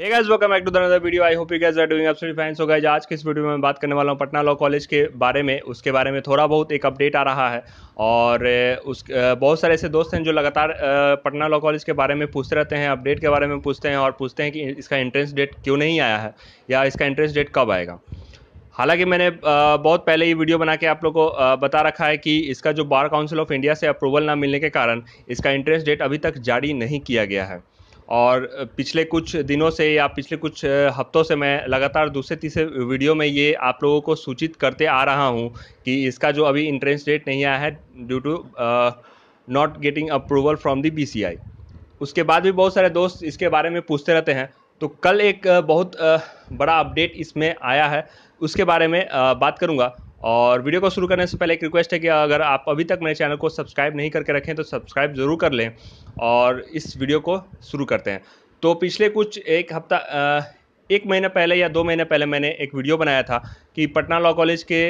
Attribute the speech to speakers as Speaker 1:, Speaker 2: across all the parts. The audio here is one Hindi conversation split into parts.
Speaker 1: hey guys welcome back to another video I hope you guys are doing absolutely fine so guys आज के इस वीडियो में मैं बात करने वाला हूँ पटना लॉ कॉलेज के बारे में उसके बारे में थोड़ा बहुत एक अपडेट आ रहा है और उस बहुत सारे ऐसे दोस्त हैं जो लगातार पटना लॉ कॉलेज के बारे में पूछते रहते हैं अपडेट के बारे में पूछते हैं और पूछते हैं कि इसका एंट्रेंस डेट क्यों नहीं आया है या इसका एंट्रेंस डेट कब आएगा हालांकि मैंने बहुत पहले ये वीडियो बना के आप लोग को बता रखा है कि इसका जो बार काउंसिल ऑफ इंडिया से अप्रूवल ना मिलने के कारण इसका एंट्रेंस डेट अभी तक जारी नहीं किया गया है और पिछले कुछ दिनों से या पिछले कुछ हफ्तों से मैं लगातार दूसरे तीसरे वीडियो में ये आप लोगों को सूचित करते आ रहा हूँ कि इसका जो अभी इंट्रेंस डेट नहीं आया है due to not getting approval from the B उसके बाद भी बहुत सारे दोस्त इसके बारे में पूछते रहते हैं तो कल एक बहुत बड़ा अपडेट इसमें आया है उसके बारे में बात करूँगा और वीडियो को शुरू करने से पहले एक रिक्वेस्ट है कि अगर आप अभी तक मेरे चैनल को सब्सक्राइब नहीं करके रखें तो सब्सक्राइब ज़रूर कर लें और इस वीडियो को शुरू करते हैं तो पिछले कुछ एक हफ्ता एक महीना पहले या दो महीने पहले मैंने एक वीडियो बनाया था कि पटना लॉ कॉलेज के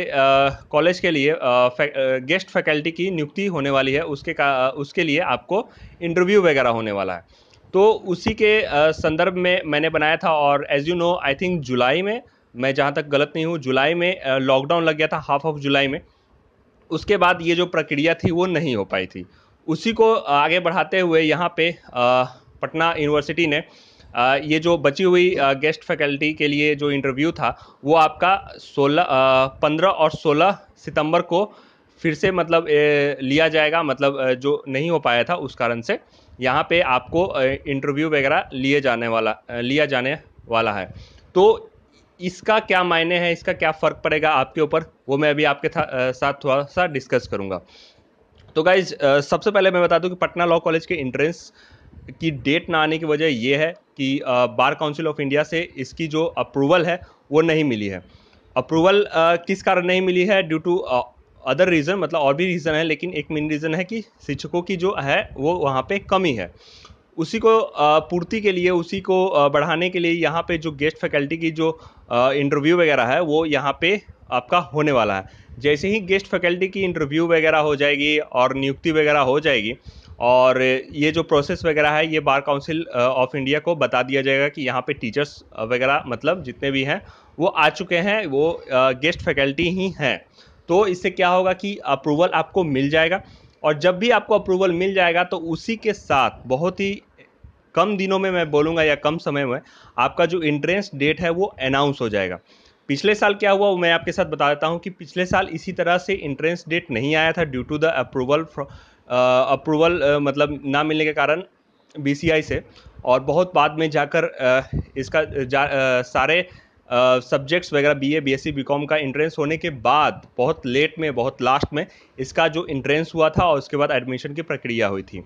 Speaker 1: कॉलेज के लिए फै, गेस्ट फैकल्टी की नियुक्ति होने वाली है उसके का उसके लिए आपको इंटरव्यू वगैरह होने वाला है तो उसी के संदर्भ में मैंने बनाया था और as you know I think जुलाई में मैं जहाँ तक गलत नहीं हूँ जुलाई में लॉकडाउन लग गया था हाफ ऑफ जुलाई में उसके बाद ये जो प्रक्रिया थी वो नहीं हो पाई थी उसी को आगे बढ़ाते हुए यहाँ पे पटना यूनिवर्सिटी ने ये जो बची हुई गेस्ट फैकल्टी के लिए जो इंटरव्यू था वो आपका 16 पंद्रह और 16 सितंबर को फिर से मतलब लिया जाएगा मतलब जो नहीं हो पाया था उस कारण से यहाँ पे आपको इंटरव्यू वगैरह लिए जाने वाला लिया जाने वाला है तो इसका क्या मायने है इसका क्या फ़र्क पड़ेगा आपके ऊपर वो मैं अभी आपके था, साथ थोड़ा सा डिस्कस करूँगा तो गाइज सबसे पहले मैं बता दूँ कि पटना लॉ कॉलेज के इंट्रेंस की डेट ना आने की वजह यह है कि बार काउंसिल ऑफ इंडिया से इसकी जो अप्रूवल है वो नहीं मिली है अप्रूवल किस कारण नहीं मिली है ड्यू टू अदर रीज़न मतलब और भी रीज़न है लेकिन एक मेन रीज़न है कि शिक्षकों की जो है वो वहाँ पे कमी है उसी को पूर्ति के लिए उसी को बढ़ाने के लिए यहाँ पे जो गेस्ट फैकल्टी की जो इंटरव्यू वगैरह है वो यहाँ पे आपका होने वाला है जैसे ही गेस्ट फैकल्टी की इंटरव्यू वगैरह हो जाएगी और नियुक्ति वगैरह हो जाएगी और ये जो प्रोसेस वगैरह है ये बार काउंसिल ऑफ इंडिया को बता दिया जाएगा कि यहाँ पे टीचर्स वगैरह मतलब जितने भी हैं वो आ चुके हैं वो गेस्ट फैकल्टी ही हैं तो इससे क्या होगा कि अप्रूवल आपको मिल जाएगा और जब भी आपको अप्रूवल मिल जाएगा तो उसी के साथ बहुत ही कम दिनों में मैं बोलूँगा या कम समय में आपका जो इंट्रेंस डेट है वो अनाउंस हो जाएगा पिछले साल क्या हुआ वो मैं आपके साथ बता देता हूँ कि पिछले साल इसी तरह से इंट्रेंस डेट नहीं आया था due to the approval approval मतलब ना मिलने के कारण बी से और बहुत बाद में जाकर इसका जा, सारे सब्जेक्ट्स वगैरह बीए बीएससी बीकॉम का इंट्रेंस होने के बाद बहुत लेट में बहुत लास्ट में इसका जो इंट्रेंस हुआ था और उसके बाद एडमिशन की प्रक्रिया हुई थी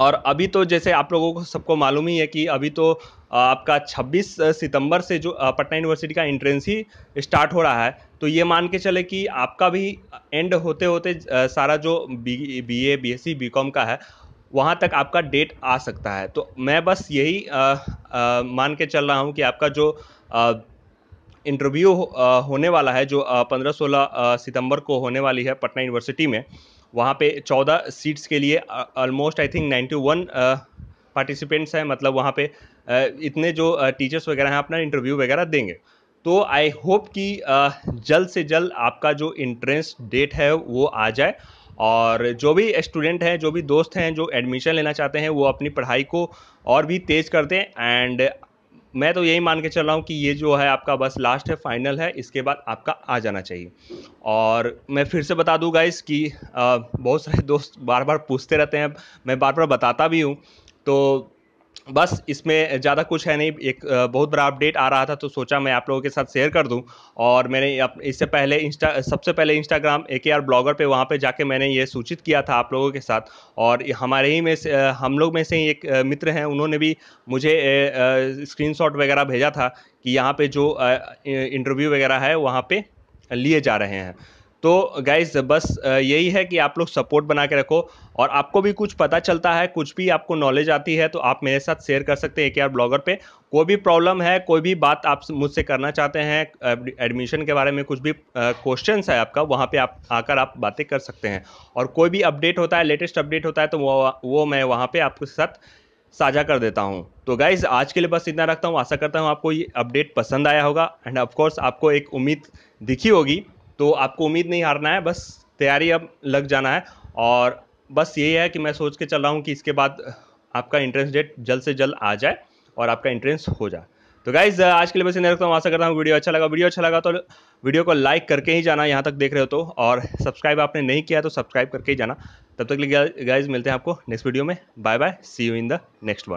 Speaker 1: और अभी तो जैसे आप लोगों को सबको मालूम ही है कि अभी तो आपका 26 सितंबर से जो पटना यूनिवर्सिटी का एंट्रेंस ही स्टार्ट हो रहा है तो ये मान के चले कि आपका भी एंड होते होते सारा जो B B A B S C B com का है वहाँ तक आपका डेट आ सकता है तो मैं बस यही आ, आ, मान के चल रहा हूँ कि आपका जो इंटरव्यू होने वाला है जो पंद्रह सोलह सितंबर को होने वाली है पटना यूनिवर्सिटी में वहाँ पे चौदह सीट्स के लिए almost I think ninety one participants हैं मतलब वहाँ पे इतने जो टीचर्स वगैरह हैं अपना इंटरव्यू वगैरह देंगे तो आई होप कि जल्द से जल्द आपका जो इंट्रेंस डेट है वो आ जाए और जो भी स्टूडेंट हैं जो भी दोस्त हैं जो एडमिशन लेना चाहते हैं वो अपनी पढ़ाई को और भी तेज़ कर दें एंड मैं तो यही मान के चल रहा हूँ कि ये जो है आपका बस लास्ट है फाइनल है इसके बाद आपका आ जाना चाहिए और मैं फिर से बता दूँ गाइस कि बहुत सारे दोस्त बार बार पूछते रहते हैं मैं बार बार बताता भी हूँ तो बस इसमें ज़्यादा कुछ है नहीं एक बहुत बड़ा अपडेट आ रहा था तो सोचा मैं आप लोगों के साथ शेयर कर दूं और मैंने इससे पहले इंस्टा सबसे पहले इंस्टाग्राम ए के आर ब्लॉगर पर वहाँ पर जाके मैंने ये सूचित किया था आप लोगों के साथ और हमारे ही में से हम लोग में से ही एक मित्र हैं उन्होंने भी मुझे शॉट वगैरह भेजा था कि यहाँ पर जो इंटरव्यू वगैरह है वहाँ पर लिए जा रहे हैं तो गाइज बस यही है कि आप लोग सपोर्ट बना के रखो और आपको भी कुछ पता चलता है कुछ भी आपको नॉलेज आती है तो आप मेरे साथ शेयर कर सकते हैं एक यार ब्लॉगर पे कोई भी प्रॉब्लम है कोई भी बात आप मुझसे करना चाहते हैं एडमिशन के बारे में कुछ भी क्वेश्चन है आपका वहाँ पे आप आकर आप बातें कर सकते हैं और कोई भी अपडेट होता है लेटेस्ट अपडेट होता है तो वो वो मैं वहाँ पर आपके साथ साझा कर देता हूँ तो गाइज आज के लिए बस इतना रखता हूँ आशा करता हूँ आपको ये अपडेट पसंद आया होगा एंड ऑफकोर्स आपको एक उम्मीद दिखी होगी तो आपको उम्मीद नहीं हारना है बस तैयारी अब लग जाना है और बस यही है कि मैं सोच के चल रहा हूँ कि इसके बाद आपका इंट्रेंस डेट जल्द से जल्द आ जाए और आपका इंट्रेंस हो जाए तो गाइज आज के लिए बस इन्हें रखता हूँ आशा करता हूँ वीडियो अच्छा लगा वीडियो अच्छा लगा तो वीडियो को लाइक करके ही जाना यहाँ तक देख रहे हो तो और सब्सक्राइब आपने नहीं किया तो सब्सक्राइब करके ही जाना तब तक लिए गाइज मिलते हैं आपको नेक्स्ट वीडियो में bye bye see you in the next one